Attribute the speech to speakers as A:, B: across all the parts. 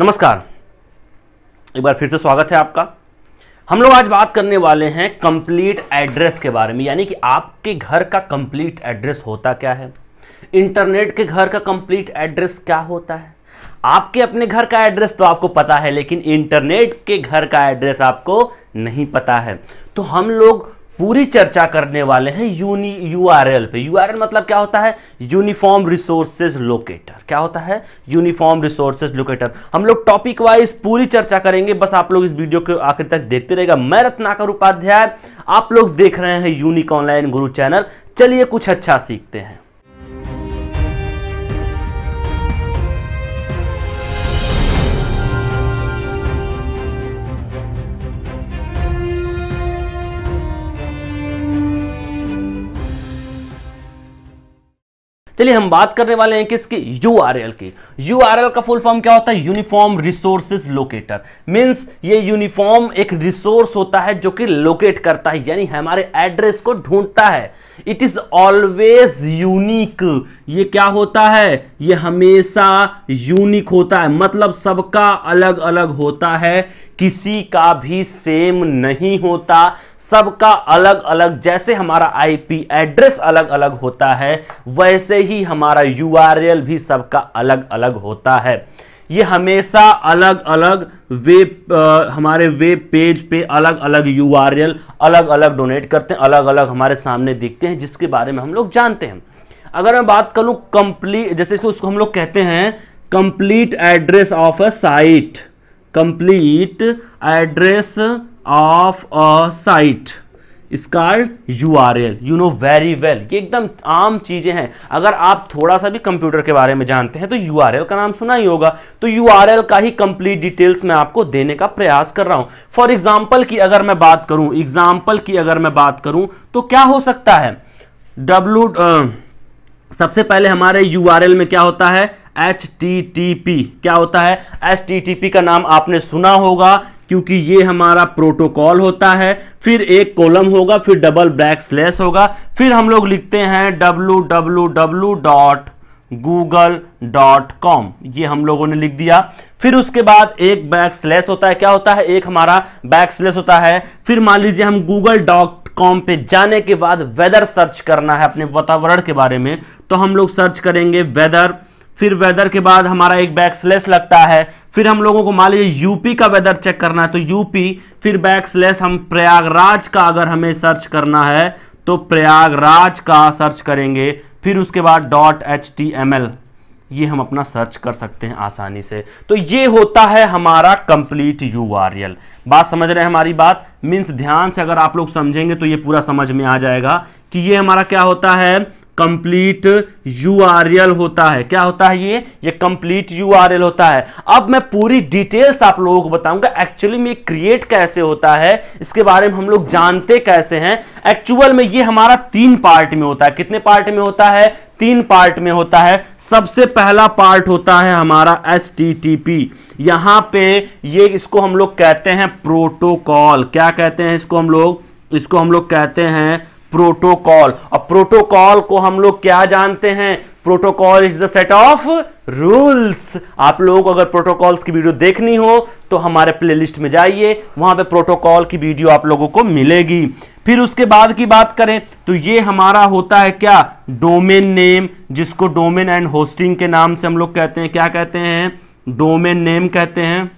A: नमस्कार एक बार फिर से स्वागत है आपका हम लोग आज बात करने वाले हैं कंप्लीट एड्रेस के बारे में यानी कि आपके घर का कंप्लीट एड्रेस होता क्या है इंटरनेट के घर का कंप्लीट एड्रेस क्या होता है आपके अपने घर का एड्रेस तो आपको पता है लेकिन इंटरनेट के घर का एड्रेस आपको नहीं पता है तो हम लोग पूरी चर्चा करने वाले हैं यूनि यूआरएल पे यूआरएल मतलब क्या होता है यूनिफॉर्म रिसोर्सेज लोकेटर क्या होता है यूनिफॉर्म रिसोर्सेज लोकेटर हम लोग टॉपिक वाइज पूरी चर्चा करेंगे बस आप लोग इस वीडियो के आखिर तक देखते रहेगा मैं रत्नाकर उपाध्याय आप लोग देख रहे हैं यूनिक ऑनलाइन गुरु चैनल चलिए कुछ अच्छा सीखते हैं चलिए हम बात करने वाले हैं किसकी यूआरएल की यूआरएल का फुल फॉर्म क्या होता है यूनिफॉर्म रिसोर्सिस लोकेटर मींस ये यूनिफॉर्म एक रिसोर्स होता है जो कि लोकेट करता है यानी हमारे एड्रेस को ढूंढता है इट इज ऑलवेज यूनिक ये क्या होता है ये हमेशा यूनिक होता है मतलब सबका अलग अलग होता है किसी का भी सेम नहीं होता सबका अलग अलग जैसे हमारा आईपी एड्रेस अलग अलग होता है वैसे ही हमारा यूआरएल भी सबका अलग अलग होता है ये हमेशा अलग अलग वेब हमारे वेब पेज पे अलग अलग यूआरएल अलग अलग डोनेट करते हैं अलग अलग हमारे सामने दिखते हैं जिसके बारे में हम लोग जानते हैं अगर मैं बात करूं कंप्लीट जैसे इसको उसको हम लोग कहते हैं complete address of a site complete address of a site is called U R L you know very well ये एकदम आम चीज़ें हैं अगर आप थोड़ा सा भी कंप्यूटर के बारे में जानते हैं तो यू आर एल का नाम सुना ही होगा तो यू आर एल का ही कंप्लीट डिटेल्स मैं आपको देने का प्रयास कर रहा हूं फॉर एग्जाम्पल की अगर मैं बात करूं एग्जाम्पल की अगर मैं बात करूं तो क्या हो सकता है डब्ल्यू सबसे पहले हमारे यू में क्या होता है एच क्या होता है एच का नाम आपने सुना होगा क्योंकि ये हमारा प्रोटोकॉल होता है फिर एक कॉलम होगा फिर डबल ब्लैक स्लेस होगा फिर हम लोग लिखते हैं www.google.com dot Google dot com ये हम लोगों ने लिख दिया फिर उसके बाद एक बैक स्लेस होता है क्या होता है एक हमारा बैक स्लैश होता है फिर मान लीजिए हम गूगल डॉक कॉम पे जाने के बाद वेदर सर्च करना है अपने वातावरण के बारे में तो हम लोग सर्च करेंगे वेदर फिर वेदर के बाद हमारा एक स्लेस लगता है फिर हम लोगों को मान लीजिए यूपी का वेदर चेक करना है तो यूपी फिर स्लेस हम प्रयागराज का अगर हमें सर्च करना है तो प्रयागराज का सर्च करेंगे फिर उसके बाद dot H T M L ये हम अपना सर्च कर सकते हैं आसानी से तो ये होता है हमारा कंप्लीट यू बात समझ रहे हैं हमारी बात मीन्स ध्यान से अगर आप लोग समझेंगे तो ये पूरा समझ में आ जाएगा कि ये हमारा क्या होता है कंप्लीट एल होता है क्या होता है ये ये कंप्लीट एल होता है अब मैं पूरी डिटेल्स आप लोगों को बताऊंगा एक्चुअली में क्रिएट कैसे होता है इसके बारे में हम लोग जानते कैसे हैं एक्चुअल में ये हमारा तीन पार्ट में होता है कितने पार्ट में होता है तीन पार्ट में होता है सबसे पहला पार्ट होता है हमारा एस टी टी पी यहां पे ये इसको हम लोग कहते हैं प्रोटोकॉल क्या कहते हैं इसको हम लोग इसको हम लोग कहते हैं प्रोटोकॉल और प्रोटोकॉल को हम लोग क्या जानते हैं protocol is the set of rules आप लोगों को अगर प्रोटोकॉल्स की वीडियो देखनी हो तो हमारे प्लेलिस्ट में जाइए वहां पे प्रोटोकॉल की वीडियो आप लोगों को मिलेगी फिर उसके बाद की बात करें तो ये हमारा होता है क्या डोमेन नेम जिसको डोमेन एंड होस्टिंग के नाम से हम लोग कहते हैं क्या कहते हैं डोमेन नेम कहते हैं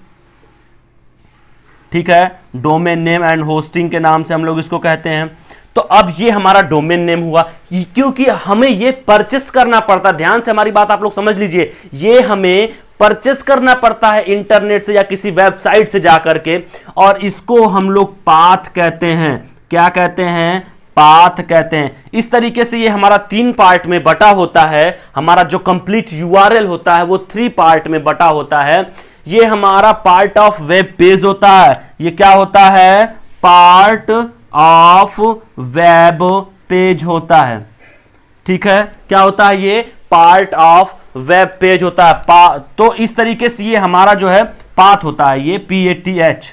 A: ठीक है डोमेन नेम एंड होस्टिंग के नाम से हम लोग इसको कहते हैं तो अब ये हमारा डोमेन नेम हुआ क्योंकि हमें ये परचेस करना पड़ता ध्यान से हमारी बात आप लोग समझ लीजिए ये हमें परचेस करना पड़ता है इंटरनेट से या किसी वेबसाइट से जाकर के और इसको हम लोग पाथ कहते हैं क्या कहते हैं पाथ कहते हैं इस तरीके से ये हमारा तीन पार्ट में बटा होता है हमारा जो कंप्लीट यूआरएल होता है वो थ्री पार्ट में बटा होता है ये हमारा पार्ट ऑफ वेब पेज होता है ये क्या होता है पार्ट ऑफ वेब पेज होता है ठीक है क्या होता है ये पार्ट ऑफ वेब पेज होता है तो इस तरीके से ये हमारा जो है पाथ होता है ये पी ए टी एच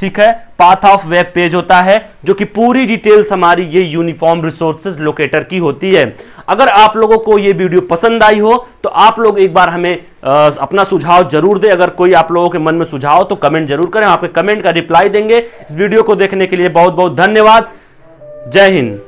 A: ठीक है पाथ ऑफ वेब पेज होता है जो कि पूरी डिटेल्स हमारी ये यूनिफॉर्म रिसोर्सेज लोकेटर की होती है अगर आप लोगों को ये वीडियो पसंद आई हो तो आप लोग एक बार हमें आ, अपना सुझाव जरूर दें अगर कोई आप लोगों के मन में सुझाव तो कमेंट जरूर करें आपके कमेंट का रिप्लाई देंगे इस वीडियो को देखने के लिए बहुत बहुत धन्यवाद जय हिंद